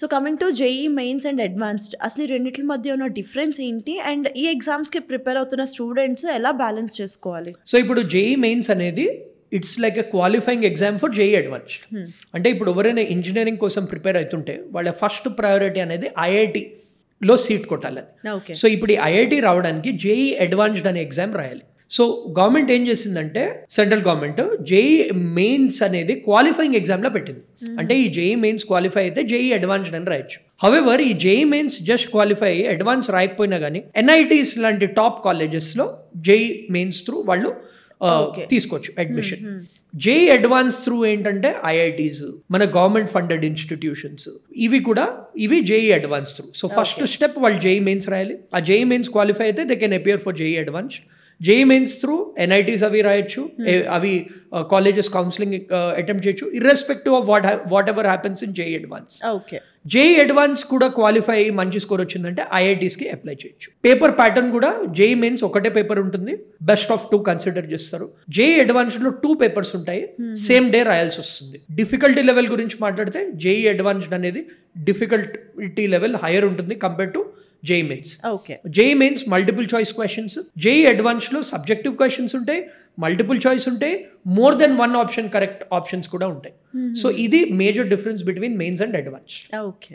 So coming to JEE Mains and advanced అసలు ఈ రెండింటి మధ్య ఉన్న డిఫరెన్స్ ఏంటి అండ్ ఈ ఎగ్జామ్స్కి ప్రిపేర్ అవుతున్న స్టూడెంట్స్ ఎలా బ్యాలెన్స్ చేసుకోవాలి సో ఇప్పుడు జేఈ మెయిన్స్ e అనేది it's like a qualifying exam for JEE advanced అంటే ఇప్పుడు ఎవరైనా ఇంజనీరింగ్ కోసం ప్రిపేర్ అవుతుంటే వాళ్ళ ఫస్ట్ ప్రయారిటీ అనేది ఐఐటి లో సీట్ కొట్టాలని సో ఇప్పుడు ఈ ఐఐటి రావడానికి జేఈ అడ్వాన్స్డ్ e అనే ఎగ్జామ్ రాయాలి సో గవర్నమెంట్ ఏం చేసిందంటే సెంట్రల్ గవర్నమెంట్ జేఈ మెయిన్స్ అనేది క్వాలిఫైయింగ్ ఎగ్జామ్లో పెట్టింది అంటే ఈ జేఈ మెయిన్స్ క్వాలిఫై అయితే జేఈ అడ్వాన్స్డ్ అని రాయొచ్చు హవెవర్ ఈ JEE Mains just qualify advance రాయకపోయినా కానీ ఎన్ఐటీస్ లాంటి టాప్ కాలేజెస్లో జేఈ మెయిన్స్ త్రూ వాళ్ళు తీసుకోవచ్చు అడ్మిషన్ జేఈ అడ్వాన్స్ త్రూ ఏంటంటే ఐఐటీస్ మన గవర్నమెంట్ ఫండెడ్ ఇన్స్టిట్యూషన్స్ ఇవి కూడా ఇవి JEE advance through so first step వాళ్ళు జేఈ మెయిన్స్ రాయాలి ఆ జేఈ మెయిన్స్ క్వాలిఫై అయితే they can appear for JEE advanced JEE Mains through NITs అవి రాయొచ్చు hmm. అవి కాలేజెస్ కౌన్సిలింగ్ అటెంప్ట్ చేయొచ్చు irrespective of what whatever happens in JEE advance okay JEE advance కూడా qualify అయ్యి మంచి స్కోర్ వచ్చిందంటే ఐఐటీస్కి అప్లై చేయొచ్చు పేపర్ ప్యాటర్న్ కూడా జేఈ మెయిన్స్ ఒకటే పేపర్ ఉంటుంది బెస్ట్ ఆఫ్ టూ కన్సిడర్ చేస్తారు జేఈ అడ్వాన్స్డ్లో టూ పేపర్స్ ఉంటాయి సేమ్ hmm. డే రాయాల్సి వస్తుంది డిఫికల్టీ లెవెల్ గురించి మాట్లాడితే జేఈ అడ్వాన్స్డ్ అనేది డిఫికల్టీ లెవెల్ హైయర్ ఉంటుంది compare to JEE Mains okay JEE Mains multiple choice questions advance లో సబ్జెక్టివ్ క్వశ్చన్స్ ఉంటాయి మల్టిపుల్ చాయిస్ ఉంటాయి more than one option correct options కూడా ఉంటాయి సో mm-hmm. ఇది major difference between Mains and advance okay